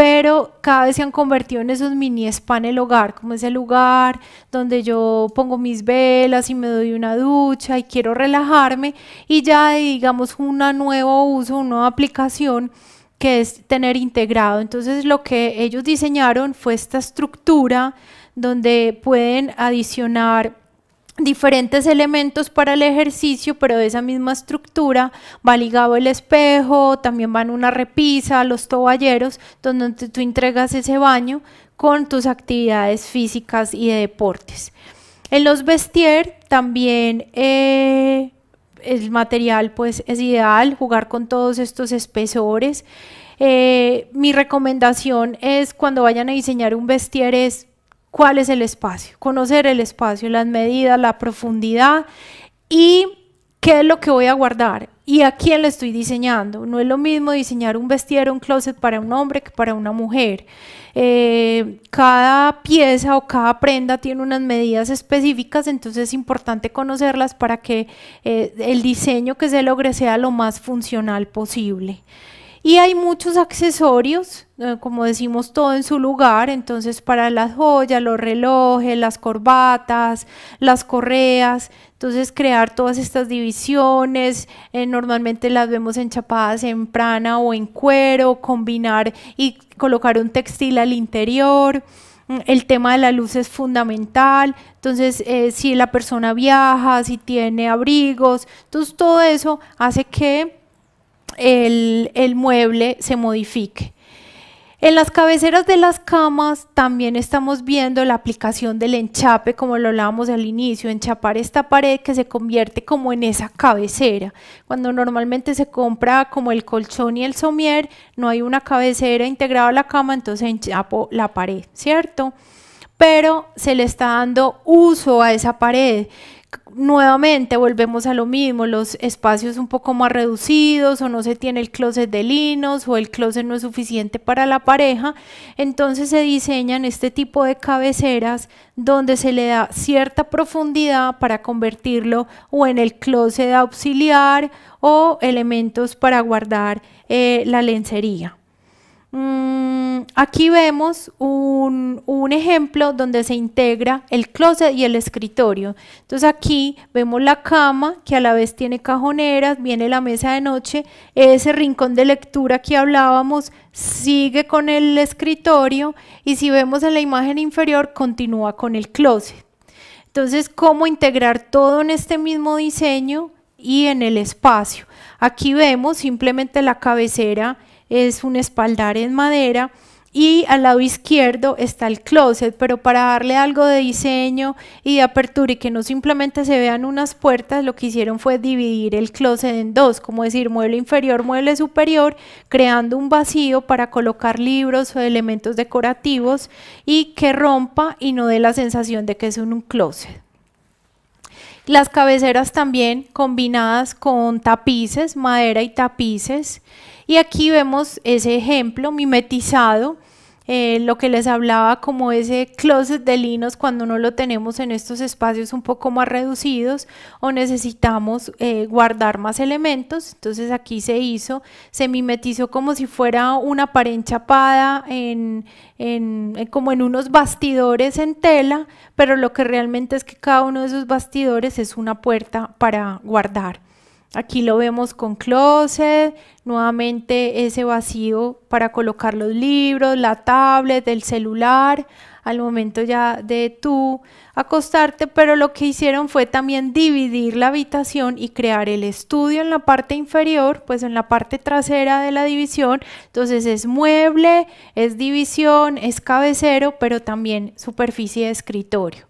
pero cada vez se han convertido en esos mini spa el hogar, como ese lugar donde yo pongo mis velas y me doy una ducha y quiero relajarme y ya digamos un nuevo uso, una nueva aplicación que es tener integrado. Entonces lo que ellos diseñaron fue esta estructura donde pueden adicionar diferentes elementos para el ejercicio, pero de esa misma estructura va ligado el espejo, también van una repisa, los toballeros, donde tú entregas ese baño con tus actividades físicas y de deportes. En los vestier también eh, el material pues es ideal, jugar con todos estos espesores. Eh, mi recomendación es cuando vayan a diseñar un vestier es cuál es el espacio, conocer el espacio, las medidas, la profundidad y qué es lo que voy a guardar y a quién le estoy diseñando. No es lo mismo diseñar un vestido, un closet para un hombre que para una mujer. Eh, cada pieza o cada prenda tiene unas medidas específicas, entonces es importante conocerlas para que eh, el diseño que se logre sea lo más funcional posible. Y hay muchos accesorios, eh, como decimos, todo en su lugar. Entonces, para las joyas, los relojes, las corbatas, las correas. Entonces, crear todas estas divisiones. Eh, normalmente las vemos enchapadas en prana o en cuero, combinar y colocar un textil al interior. Mm, el tema de la luz es fundamental, entonces eh, si la persona viaja, si tiene abrigos, entonces todo eso hace que el, mueble se modifique. En las cabeceras de las camas también estamos viendo la aplicación del enchape, como lo hablábamos al inicio, enchapar esta pared que se convierte como en esa cabecera. Cuando normalmente se compra como el colchón y el somier, no hay una cabecera integrada a la cama, entonces enchapo la pared, ¿cierto? Pero se le está dando uso a esa pared nuevamente volvemos a lo mismo, los espacios un poco más reducidos o no se tiene el closet de linos o el closet no es suficiente para la pareja, entonces se diseñan este tipo de cabeceras donde se le da cierta profundidad para convertirlo o en el closet auxiliar o elementos para guardar eh, la lencería. Mm, aquí vemos un, un, ejemplo donde se integra el closet y el escritorio. Entonces aquí vemos la cama que a la vez tiene cajoneras, viene la mesa de noche, ese rincón de lectura que hablábamos sigue con el escritorio y si vemos en la imagen inferior continúa con el closet. Entonces, ¿cómo integrar todo en este mismo diseño y en el espacio? Aquí vemos simplemente la cabecera es un espaldar en madera y al lado izquierdo está el closet, pero para darle algo de diseño y de apertura y que no simplemente se vean unas puertas, lo que hicieron fue dividir el closet en dos, como decir mueble inferior, mueble superior, creando un vacío para colocar libros o elementos decorativos y que rompa y no dé la sensación de que es un, un closet. Las cabeceras también combinadas con tapices, madera y tapices. Y aquí vemos ese ejemplo mimetizado eh, lo que les hablaba como ese closet de linos cuando no lo tenemos en estos espacios un poco más reducidos o necesitamos eh, guardar más elementos. Entonces aquí se hizo, se mimetizó como si fuera una pared enchapada en, eh, como en unos bastidores en tela, pero lo que realmente es que cada uno de esos bastidores es una puerta para guardar. Aquí lo vemos con closet, nuevamente ese vacío para colocar los libros, la tablet, el celular, al momento ya de tú acostarte, pero lo que hicieron fue también dividir la habitación y crear el estudio en la parte inferior, pues en la parte trasera de la división. Entonces es mueble, es división, es cabecero, pero también superficie de escritorio.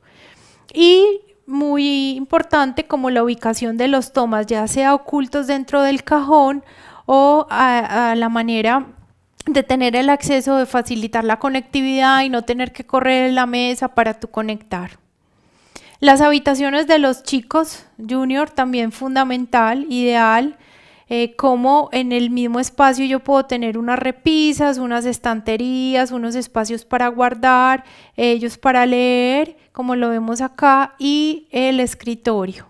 Y muy importante como la ubicación de los tomas, ya sea ocultos dentro del cajón o a, la manera de tener el acceso, de facilitar la conectividad y no tener que correr la mesa para tu conectar. Las habitaciones de los chicos junior también fundamental, ideal, eh, como en el mismo espacio yo puedo tener unas repisas, unas estanterías, unos espacios para guardar, ellos para leer, como lo vemos acá, y el escritorio.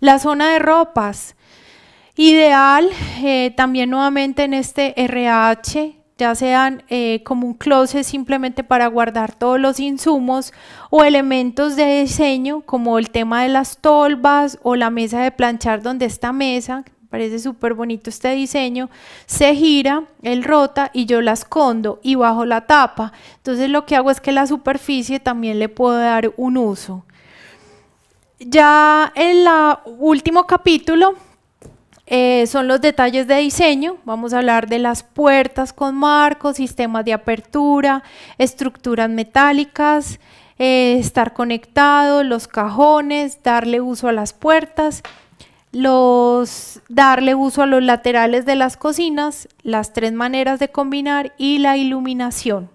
La zona de ropas, ideal eh, también nuevamente en este RH, ya sean eh, como un closet simplemente para guardar todos los insumos o elementos de diseño como el tema de las tolvas o la mesa de planchar donde esta mesa parece súper bonito este diseño, se gira, él rota y yo la escondo y bajo la tapa. Entonces lo que hago es que la superficie también le puedo dar un uso. Ya en el último capítulo eh, son los detalles de diseño. Vamos a hablar de las puertas con marcos, sistemas de apertura, estructuras metálicas, eh, estar conectado, los cajones, darle uso a las puertas los darle uso a los laterales de las cocinas, las tres maneras de combinar y la iluminación.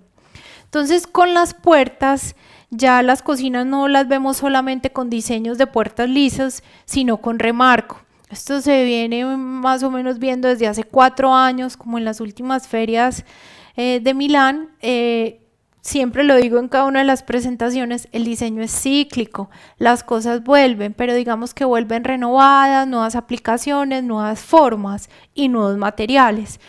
Entonces, con las puertas ya las cocinas no las vemos solamente con diseños de puertas lisas, sino con remarco. Esto se viene más o menos viendo desde hace cuatro años, como en las últimas ferias eh, de Milán, eh, Siempre lo digo en cada una de las presentaciones, el diseño es cíclico, las cosas vuelven, pero digamos que vuelven renovadas, nuevas aplicaciones, nuevas formas y nuevos materiales.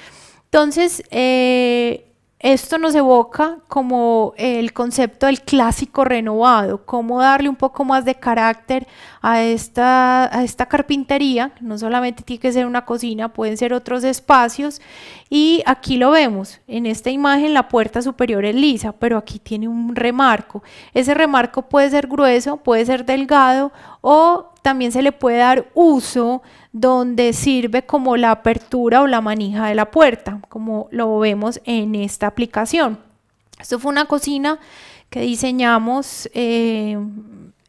Entonces, eh, esto nos evoca como el concepto del clásico renovado, cómo darle un poco más de carácter a esta, a esta carpintería, no solamente tiene que ser una cocina, pueden ser otros espacios y aquí lo vemos, en esta imagen la puerta superior es lisa, pero aquí tiene un remarco, ese remarco puede ser grueso, puede ser delgado o también se le puede dar uso donde sirve como la apertura o la manija de la puerta, como lo vemos en esta aplicación. Esto fue una cocina que diseñamos eh,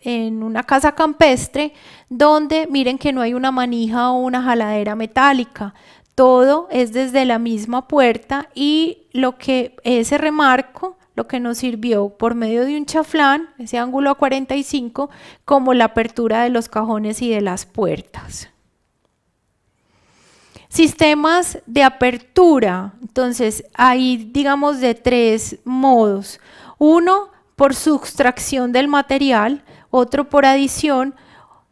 en una casa campestre donde miren que no hay una manija o una jaladera metálica. Todo es desde la misma puerta y lo que ese remarco lo que nos sirvió por medio de un chaflán, ese ángulo a 45, como la apertura de los cajones y de las puertas. Sistemas de apertura. Entonces, hay, digamos, de tres modos. Uno, por sustracción del material, otro por adición,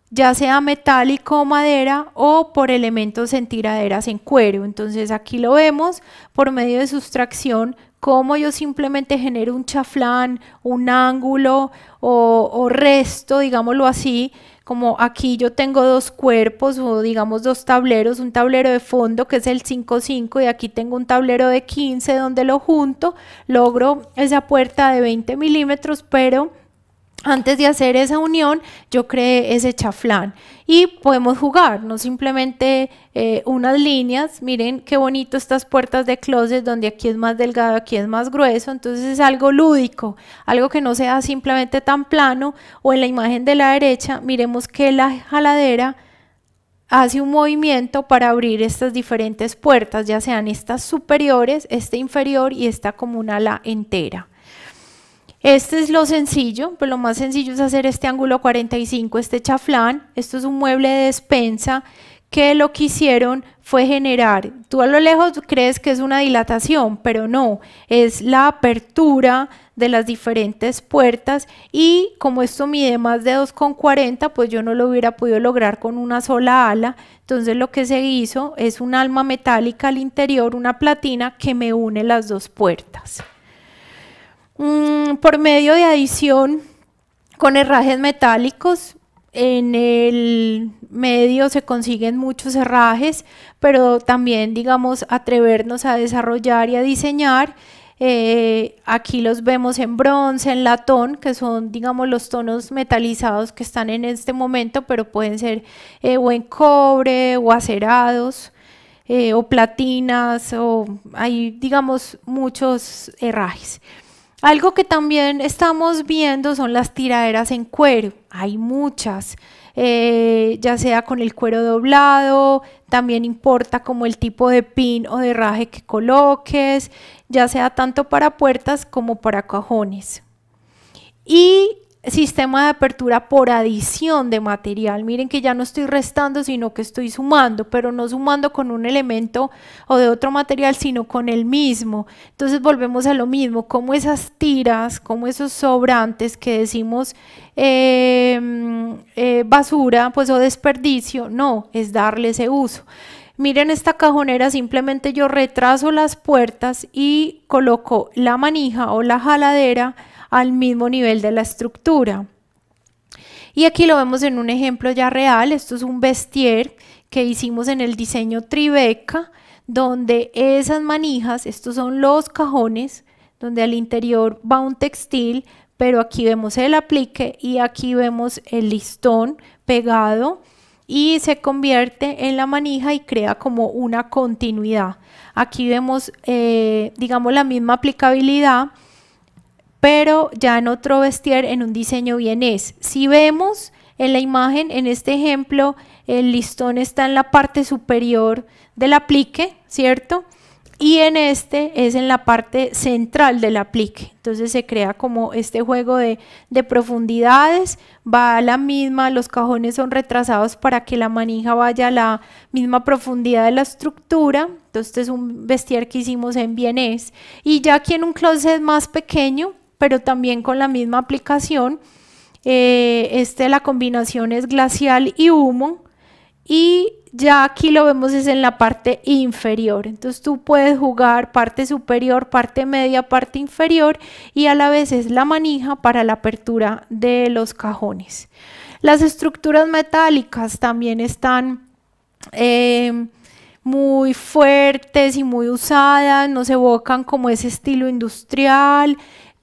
ya sea metálico o madera, o por elementos en tiraderas en cuero. Entonces aquí lo vemos por medio de sustracción, como yo simplemente genero un chaflán, un ángulo o, o resto, digámoslo así, como aquí yo tengo dos cuerpos o digamos dos tableros, un tablero de fondo que es el 5-5 y aquí tengo un tablero de 15 donde lo junto, logro esa puerta de 20 milímetros, pero antes de hacer esa unión yo creé ese chaflán y podemos jugar, no simplemente eh, unas líneas. Miren qué bonito estas puertas de closet donde aquí es más delgado, aquí es más grueso. Entonces es algo lúdico, algo que no sea simplemente tan plano. O en la imagen de la derecha, miremos que la jaladera hace un movimiento para abrir estas diferentes puertas, ya sean estas superiores, esta inferior y esta como una ala entera. Este es lo sencillo, pues lo más sencillo es hacer este ángulo 45, este chaflán. Esto es un mueble de despensa que lo que hicieron fue generar, tú a lo lejos crees que es una dilatación, pero no, es la apertura de las diferentes puertas y como esto mide más de 2,40, pues yo no lo hubiera podido lograr con una sola ala, entonces lo que se hizo es un alma metálica al interior, una platina que me une las dos puertas. Mm, por medio de adición con herrajes metálicos. En el medio se consiguen muchos herrajes, pero también, digamos, atrevernos a desarrollar y a diseñar eh, aquí los vemos en bronce, en latón, que son, digamos, los tonos metalizados que están en este momento, pero pueden ser eh, o en cobre o acerados. Eh, o platinas, o hay, digamos, muchos herrajes. Algo que también estamos viendo son las tiraderas en cuero. Hay muchas, eh, ya sea con el cuero doblado, también importa como el tipo de pin o de raje que coloques, ya sea tanto para puertas como para cajones. Y sistema de apertura por adición de material. Miren que ya no estoy restando, sino que estoy sumando, pero no sumando con un elemento o de otro material, sino con el mismo. Entonces volvemos a lo mismo, como esas tiras, como esos sobrantes que decimos em, eh, basura, pues o desperdicio, no, es darle ese uso. Miren esta cajonera, simplemente yo retraso las puertas y coloco la manija o la jaladera al mismo nivel de la estructura. Y aquí lo vemos en un ejemplo ya real, esto es un vestier que hicimos en el diseño Tribeca, donde esas manijas, estos son los cajones, donde al interior va un textil, pero aquí vemos el aplique y aquí vemos el listón pegado y se convierte en la manija y crea como una continuidad. Aquí vemos, eh, digamos, la misma aplicabilidad, pero ya en otro vestir, en un diseño vienés. Si vemos en la imagen, en este ejemplo, el listón está en la parte superior del aplique, ¿cierto? Y en este es en la parte central del aplique. Entonces se crea como este juego de, profundidades, va a la misma, los cajones son retrasados para que la manija vaya a la misma profundidad de la estructura. Entonces este es un vestir que hicimos en vienés. Y ya aquí en un closet más pequeño, pero también con la misma aplicación. Eh, este, la combinación es glacial y humo. Y ya aquí lo vemos es en la parte inferior. Entonces tú puedes jugar parte superior, parte media, parte inferior y a la vez es la manija para la apertura de los cajones. Las estructuras metálicas también están eh, muy fuertes y muy usadas, no se evocan como ese estilo industrial,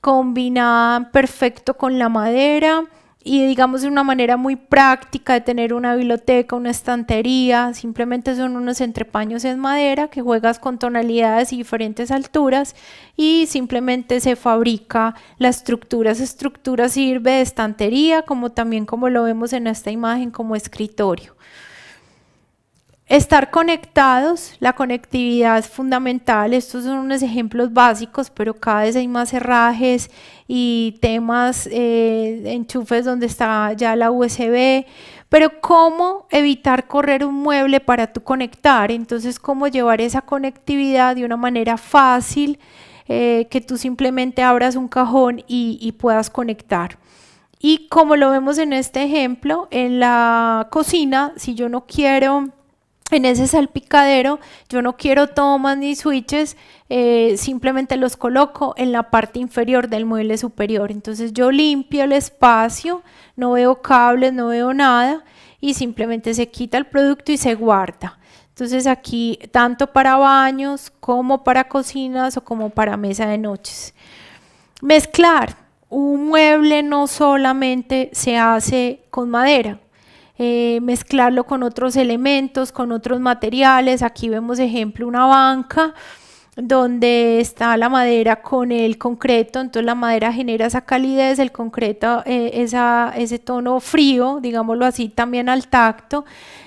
combinada perfecto con la madera y digamos de una manera muy práctica de tener una biblioteca, una estantería, simplemente son unos entrepaños en madera que juegas con tonalidades y diferentes alturas y simplemente se fabrica la estructura. Esa estructura sirve de estantería como también como lo vemos en esta imagen como escritorio. Estar conectados, la conectividad es fundamental, estos son unos ejemplos básicos, pero cada vez hay más herrajes y temas, eh, enchufes donde está ya la USB, pero cómo evitar correr un mueble para tu conectar, entonces cómo llevar esa conectividad de una manera fácil, eh, que tú simplemente abras un cajón y, y puedas conectar. Y como lo vemos en este ejemplo, en la cocina, si yo no quiero en ese salpicadero yo no quiero tomas ni switches, eh, simplemente los coloco en la parte inferior del mueble superior. Entonces yo limpio el espacio, no veo cables, no veo nada y simplemente se quita el producto y se guarda. Entonces aquí tanto para baños como para cocinas o como para mesa de noches. Mezclar. Un mueble no solamente se hace con madera, eh, mezclarlo con otros elementos, con otros materiales. Aquí vemos ejemplo una banca donde está la madera con el concreto, entonces la madera genera esa calidez, el concreto eh, ese tono frío, digámoslo así, también al tacto,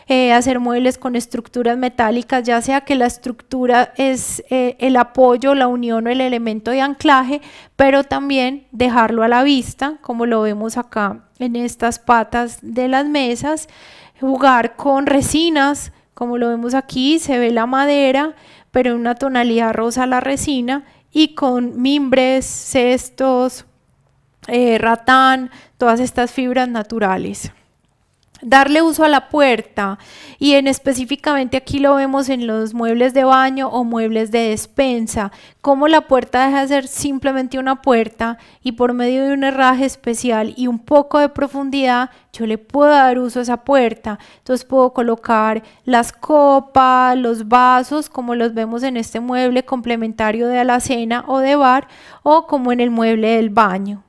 eh, hacer muebles con estructuras metálicas, ya sea que la estructura es el apoyo, la unión o el elemento de anclaje, pero también dejarlo a la vista, como lo vemos acá en estas patas de las mesas, jugar con resinas, como lo vemos aquí, se ve la madera, pero en una tonalidad rosa la resina, y con mimbres, cestos, eh, ratán, todas estas fibras naturales darle uso a la puerta y en específicamente aquí lo vemos en los muebles de baño o muebles de despensa, Como la puerta deja de ser simplemente una puerta y por medio de un herraje especial y un poco de profundidad yo le puedo dar uso a esa puerta. Entonces puedo colocar las copas, los vasos, como los vemos en este mueble complementario de alacena o de bar o como en el mueble del baño.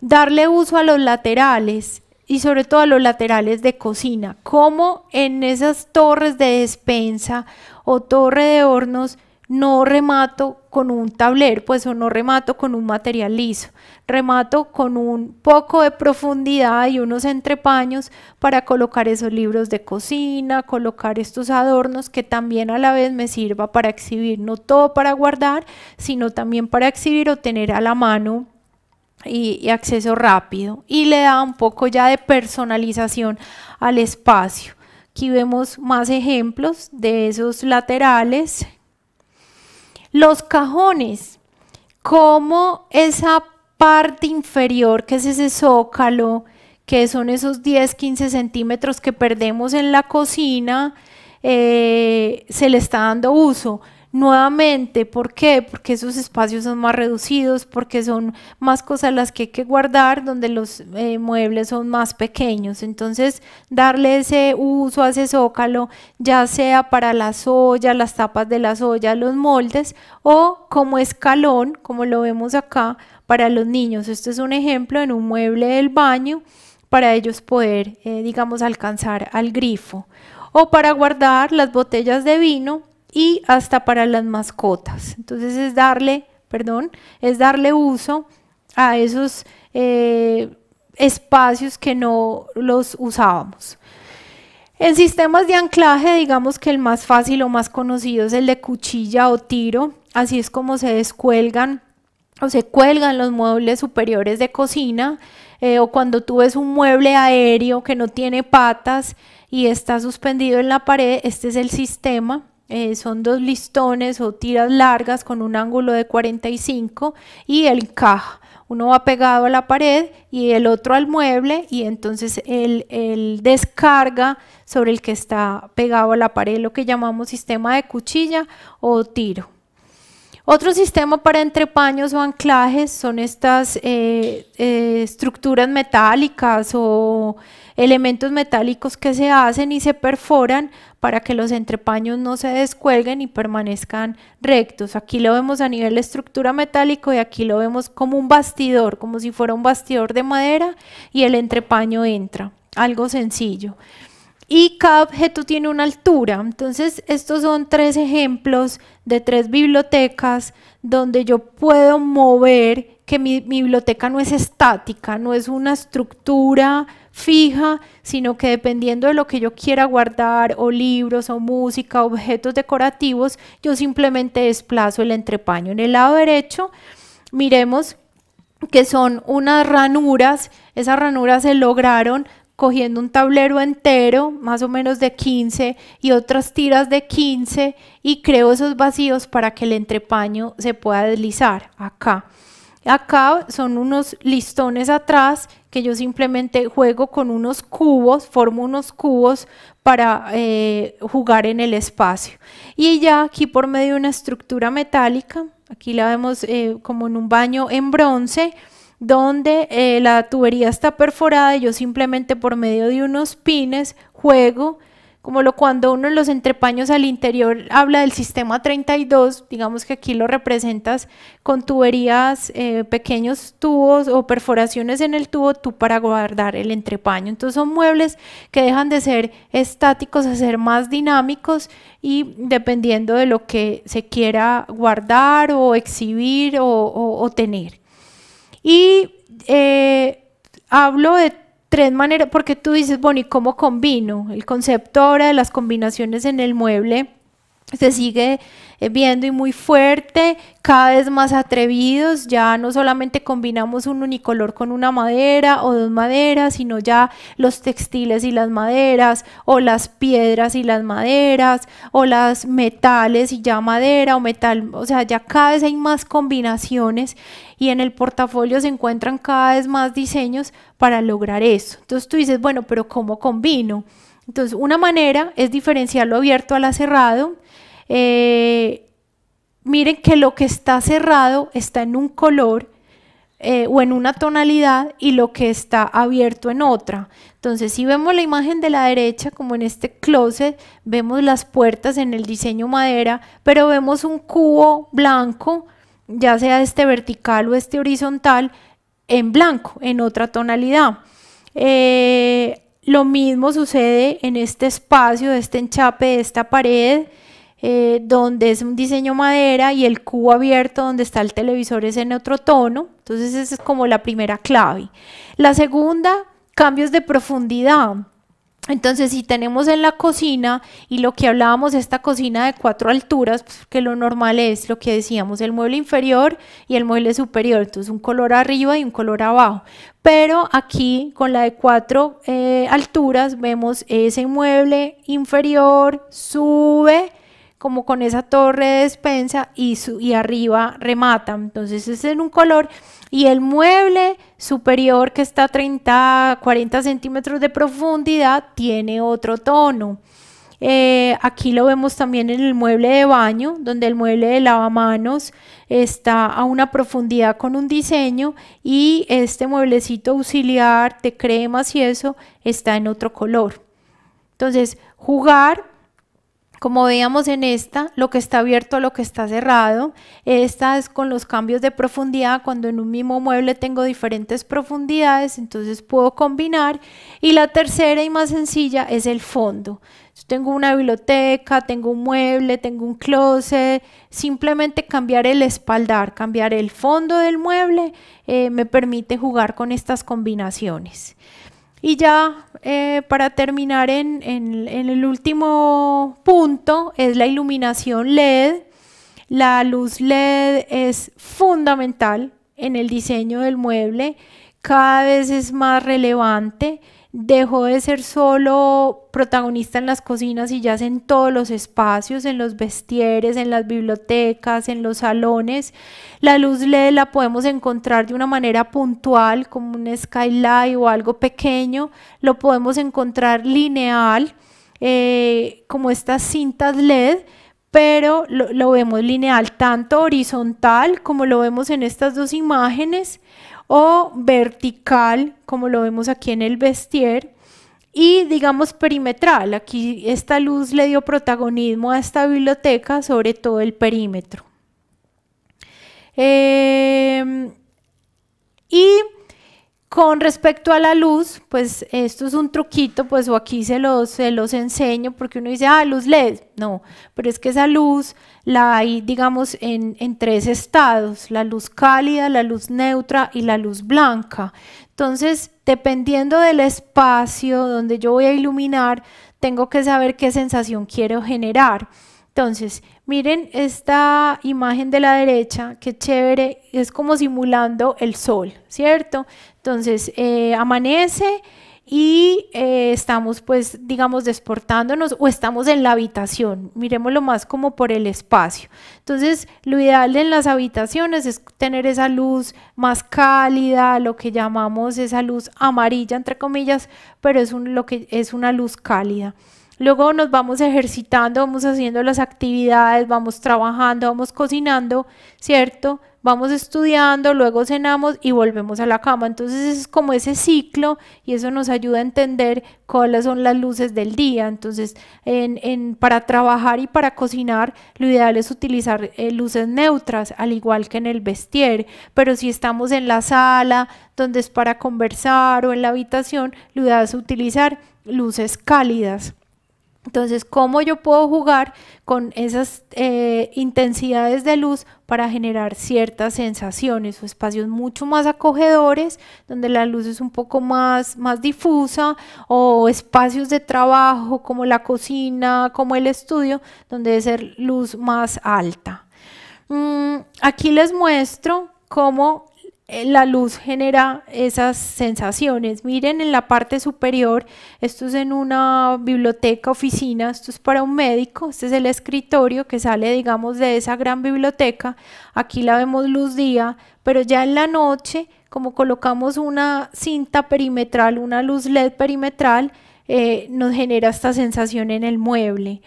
Darle uso a los laterales y sobre todo a los laterales de cocina, como en esas torres de despensa o torre de hornos no remato con un tablero, pues o no remato con un material liso, remato con un poco de profundidad y unos entrepaños para colocar esos libros de cocina, colocar estos adornos que también a la vez me sirva para exhibir, no todo para guardar, sino también para exhibir o tener a la mano y, acceso rápido y le da un poco ya de personalización al espacio. Aquí vemos más ejemplos de esos laterales. Los cajones, como esa parte inferior que es ese zócalo, que son esos 10-15 centímetros que perdemos en la cocina, eh, se le está dando uso nuevamente. ¿Por qué? Porque esos espacios son más reducidos, porque son más cosas las que hay que guardar, donde los eh, muebles son más pequeños. Entonces, darle ese uso a ese zócalo, ya sea para las ollas, las tapas de las ollas, los moldes o como escalón, como lo vemos acá, para los niños. Esto es un ejemplo en un mueble del baño para ellos poder, eh, digamos, alcanzar al grifo. O para guardar las botellas de vino y hasta para las mascotas. Entonces es darle, perdón, es darle uso a esos eh, espacios que no los usábamos. En sistemas de anclaje, digamos que el más fácil o más conocido es el de cuchilla o tiro, así es como se descuelgan o se cuelgan los muebles superiores de cocina, eh, o cuando tú ves un mueble aéreo que no tiene patas y está suspendido en la pared, este es el sistema. Eh, son dos listones o tiras largas con un ángulo de 45 y el caja. Uno va pegado a la pared y el otro al mueble y entonces el, el descarga sobre el que está pegado a la pared, lo que llamamos sistema de cuchilla o tiro. Otro sistema para entrepaños o anclajes son estas eh, eh, estructuras metálicas o elementos metálicos que se hacen y se perforan para que los entrepaños no se descuelguen y permanezcan rectos. Aquí lo vemos a nivel de estructura metálico y aquí lo vemos como un bastidor, como si fuera un bastidor de madera y el entrepaño entra. Algo sencillo y cada objeto tiene una altura. Entonces, estos son tres ejemplos de tres bibliotecas donde yo puedo mover que mi, biblioteca no es estática, no es una estructura fija, sino que dependiendo de lo que yo quiera guardar, o libros, o música, objetos decorativos, yo simplemente desplazo el entrepaño. En el lado derecho, miremos que son unas ranuras, esas ranuras se lograron cogiendo un tablero entero, más o menos de 15, y otras tiras de 15, y creo esos vacíos para que el entrepaño se pueda deslizar acá. Acá son unos listones atrás que yo simplemente juego con unos cubos, formo unos cubos para eh, jugar en el espacio. Y ya aquí por medio de una estructura metálica, aquí la vemos eh, como en un baño en bronce, donde eh, la tubería está perforada y yo simplemente por medio de unos pines juego, como lo cuando uno de los entrepaños al interior habla del sistema 32, digamos que aquí lo representas con tuberías, eh, pequeños tubos o perforaciones en el tubo, tú para guardar el entrepaño. Entonces son muebles que dejan de ser estáticos a ser más dinámicos y dependiendo de lo que se quiera guardar o exhibir o tener. Y eh, hablo de tres maneras, porque tú dices, bueno, ¿y cómo combino? El concepto ahora de las combinaciones en el mueble se sigue eh, viendo y muy fuerte, cada vez más atrevidos, ya no solamente combinamos un unicolor con una madera o dos maderas, sino ya los textiles y las maderas, o las piedras y las maderas, o las metales y ya madera o metal, o sea, ya cada vez hay más combinaciones y en el portafolio se encuentran cada vez más diseños para lograr eso. Entonces tú dices, bueno, pero ¿cómo combino? Entonces, una manera es lo abierto a al cerrado, eh, miren que lo que está cerrado está en un color eh, o en una tonalidad y lo que está abierto en otra. Entonces, si vemos la imagen de la derecha, como en este closet, vemos las puertas en el diseño madera, pero vemos un cubo blanco, ya sea este vertical o este horizontal, en blanco, en otra tonalidad. Eh, lo mismo sucede en este espacio, este enchape de esta pared, eh, donde es un diseño madera y el cubo abierto donde está el televisor es en otro tono. Entonces esa es como la primera clave. La segunda, cambios de profundidad. Entonces, si tenemos en la cocina y lo que hablábamos, esta cocina de cuatro alturas, pues, que lo normal es lo que decíamos, el mueble inferior y el mueble superior, entonces un color arriba y un color abajo. Pero aquí con la de cuatro eh, alturas vemos ese mueble inferior, sube, como con esa torre de despensa y, y arriba remata. Entonces es en un color y el mueble superior que está a 30, 40 centímetros de profundidad tiene otro tono. Eh, aquí lo vemos también en el mueble de baño, donde el mueble de lavamanos está a una profundidad con un diseño y este mueblecito auxiliar de cremas y eso está en otro color. Entonces, jugar como veíamos en esta, lo que está abierto lo que está cerrado. Esta es con los cambios de profundidad. Cuando en un mismo mueble tengo diferentes profundidades, entonces puedo combinar. Y la tercera y más sencilla es el fondo. Yo tengo una biblioteca, tengo un mueble, tengo un closet. Simplemente cambiar el espaldar, cambiar el fondo del mueble, eh, me permite jugar con estas combinaciones. Y ya eh, para terminar en, el último punto es la iluminación LED. La luz LED es fundamental en el diseño del mueble, cada vez es más relevante dejó de ser solo protagonista en las cocinas y ya es en todos los espacios, en los vestieres, en las bibliotecas, en los salones. La luz LED la podemos encontrar de una manera puntual, como un skylight o algo pequeño. Lo podemos encontrar lineal, eh, como estas cintas LED pero lo vemos lineal, tanto horizontal como lo vemos en estas dos imágenes o vertical, como lo vemos aquí en el vestier, y digamos perimetral. Aquí esta luz le dio protagonismo a esta biblioteca sobre todo el perímetro. Em, y con respecto a la luz, pues esto es un truquito, pues o aquí se los, se los enseño, porque uno dice, ah, luz LED. No, pero es que esa luz la hay, digamos, en, en tres estados, la luz cálida, la luz neutra y la luz blanca. Entonces, dependiendo del espacio donde yo voy a iluminar, tengo que saber qué sensación quiero generar. Entonces, miren esta imagen de la derecha, qué chévere, es como simulando el sol, ¿cierto? Entonces, eh, amanece y eh, estamos pues digamos desportándonos o estamos en la habitación, miremoslo más como por el espacio. Entonces lo ideal en las habitaciones es tener esa luz más cálida, lo que llamamos esa luz amarilla entre comillas, pero es, lo que, es una luz cálida. Luego nos vamos ejercitando, vamos haciendo las actividades, vamos trabajando, vamos cocinando, ¿cierto? Vamos estudiando, luego cenamos y volvemos a la cama. Entonces es como ese ciclo y eso nos ayuda a entender cuáles son las luces del día. Entonces, para trabajar y para cocinar, lo ideal es utilizar eh, luces neutras, al igual que en el vestier. Pero si estamos en la sala, donde es para conversar o en la habitación, lo ideal es utilizar luces cálidas. Entonces, ¿cómo yo puedo jugar con esas eh, intensidades de luz para generar ciertas sensaciones o espacios mucho más acogedores, donde la luz es un poco más, más difusa, o espacios de trabajo como la cocina, como el estudio, donde debe ser luz más alta? Mm, aquí les muestro cómo eh, la luz genera esas sensaciones. Miren en la parte superior, esto es en una biblioteca, oficina, esto es para un médico, este es el escritorio que sale, digamos, de esa gran biblioteca. Aquí la vemos luz día, pero ya en la noche, como colocamos una cinta perimetral, una luz LED perimetral, eh, nos genera esta sensación en el mueble.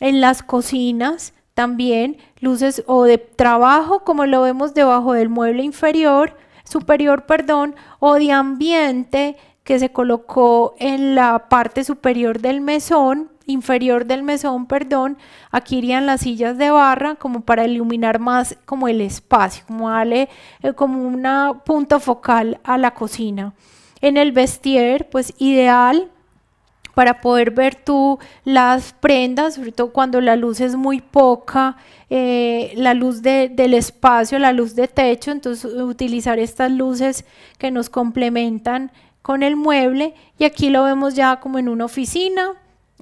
En las cocinas, también luces o de trabajo, como lo vemos debajo del mueble inferior, superior, perdón, o de ambiente que se colocó en la parte superior del mesón, inferior del mesón, perdón. Aquí irían las sillas de barra como para iluminar más como el espacio, como eh, como una punta focal a la cocina. En el vestier, pues ideal para poder ver tú las prendas, sobre todo cuando la luz es muy poca, eh, la luz del espacio, la luz de techo, entonces utilizar estas luces que nos complementan con el mueble y aquí lo vemos ya como en una oficina,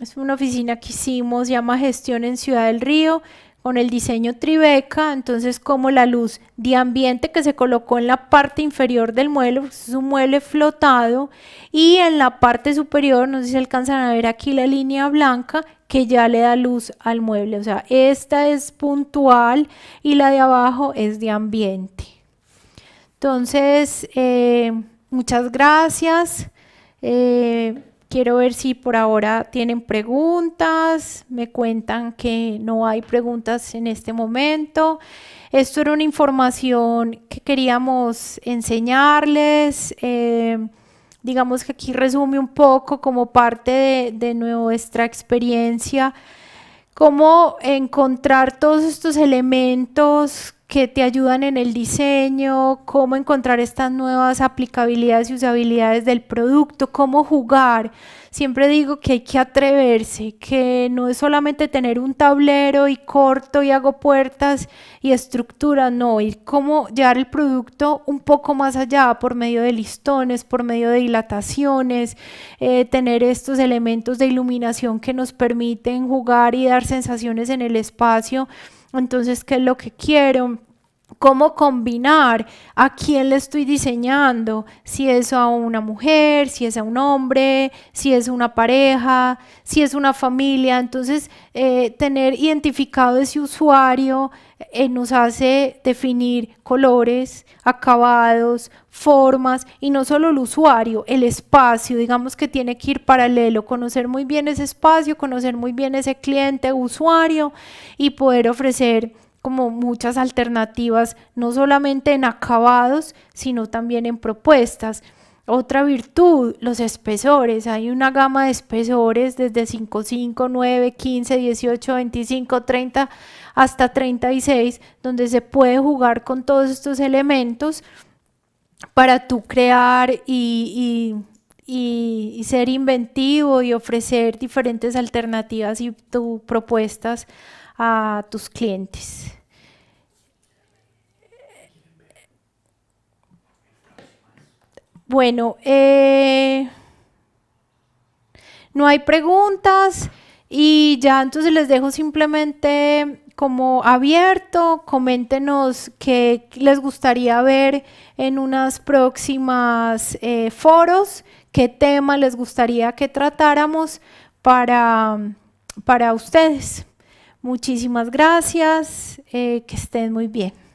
es una oficina que hicimos, llama Gestión en Ciudad del Río, con el diseño Tribeca, entonces como la luz de ambiente que se colocó en la parte inferior del mueble, es un mueble flotado, y en la parte superior, no sé si alcanzan a ver aquí la línea blanca, que ya le da luz al mueble, o sea, esta es puntual y la de abajo es de ambiente. Entonces, eh, muchas gracias. Eh, Quiero ver si por ahora tienen preguntas. Me cuentan que no hay preguntas en este momento. Esto era una información que queríamos enseñarles. Eh, digamos que aquí resume un poco como parte de, de nuestra experiencia cómo encontrar todos estos elementos que te ayudan en el diseño, cómo encontrar estas nuevas aplicabilidades y usabilidades del producto, cómo jugar. Siempre digo que hay que atreverse, que no es solamente tener un tablero y corto y hago puertas y estructura, no, y cómo llevar el producto un poco más allá por medio de listones, por medio de dilataciones, eh, tener estos elementos de iluminación que nos permiten jugar y dar sensaciones en el espacio entonces, ¿qué es lo que quiero? cómo combinar a quién le estoy diseñando, si es a una mujer, si es a un hombre, si es una pareja, si es una familia. Entonces, eh, tener identificado ese usuario eh, nos hace definir colores, acabados, formas, y no solo el usuario, el espacio, digamos que tiene que ir paralelo, conocer muy bien ese espacio, conocer muy bien ese cliente, usuario, y poder ofrecer como muchas alternativas, no solamente en acabados, sino también en propuestas. Otra virtud, los espesores. Hay una gama de espesores desde 5, 5, 9, 15, 18, 25, 30 hasta 36, donde se puede jugar con todos estos elementos para tú crear y, ser inventivo y ofrecer diferentes alternativas y propuestas a tus clientes. Bueno, eh, no hay preguntas y ya entonces les dejo simplemente como abierto, coméntenos qué les gustaría ver en unas próximas eh, foros, qué tema les gustaría que tratáramos para, para ustedes. Muchísimas gracias, eh, que estén muy bien.